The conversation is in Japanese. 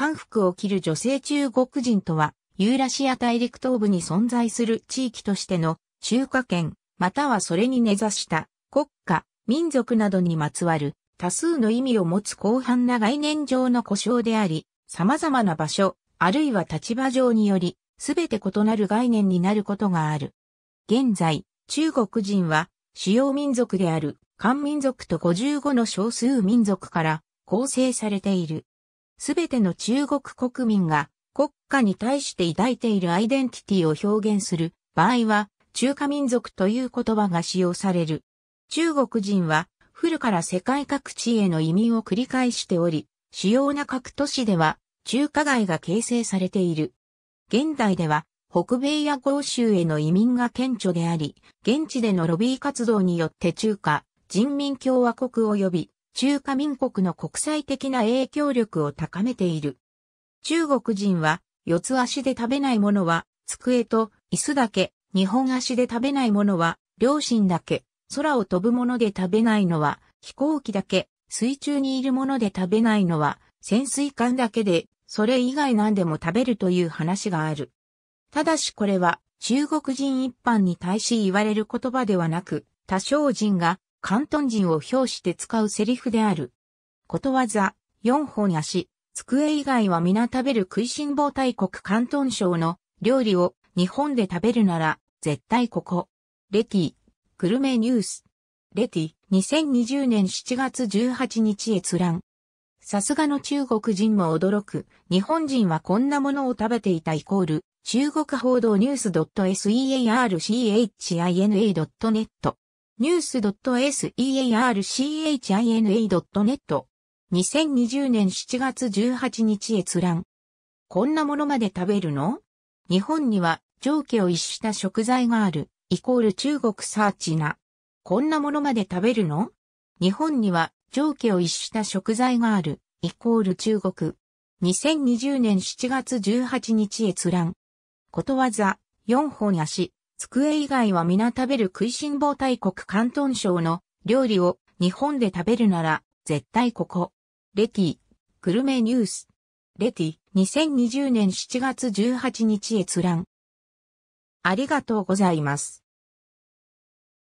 韓服を着る女性中国人とは、ユーラシア大陸東部に存在する地域としての中華圏、またはそれに根ざした国家、民族などにまつわる多数の意味を持つ広範な概念上の故障であり、様々な場所、あるいは立場上により、すべて異なる概念になることがある。現在、中国人は主要民族である漢民族と55の少数民族から構成されている。すべての中国国民が国家に対して抱いているアイデンティティを表現する場合は、中華民族という言葉が使用される。中国人は古から世界各地への移民を繰り返しており、主要な各都市では中華街が形成されている。現代では北米や豪州への移民が顕著であり、現地でのロビー活動によって中華人民共和国及び中華民国の国際的な影響力を高めている。中国人は、四つ足で食べないものは、机と椅子だけ、日本足で食べないものは、両親だけ、空を飛ぶもので食べないのは、飛行機だけ、水中にいるもので食べないのは、潜水艦だけで、それ以外何でも食べるという話がある。ただしこれは、中国人一般に対し言われる言葉ではなく、多少人が関東人を表して使うセリフである。ことわざ、四本足、机以外は皆食べる食いしん坊大国関東省の料理を日本で食べるなら絶対ここ。レティ、グルメニュース。レティ、2020年7月18日閲覧。さすがの中国人も驚く、日本人はこんなものを食べていたイコール、中国報道ニュース .searchina.net news.searchina.net 2020年7月18日閲覧。こんなものまで食べるの日本には上下を一した食材がある、イコール中国サーチな。こんなものまで食べるの日本には上下を一した食材がある、イコール中国。2020年7月18日閲覧。ことわざ、4本足。机以外は皆食べる食いしん坊大国広東省の料理を日本で食べるなら絶対ここ。レティ、グルメニュース。レティ、2020年7月18日閲覧。ありがとうございます。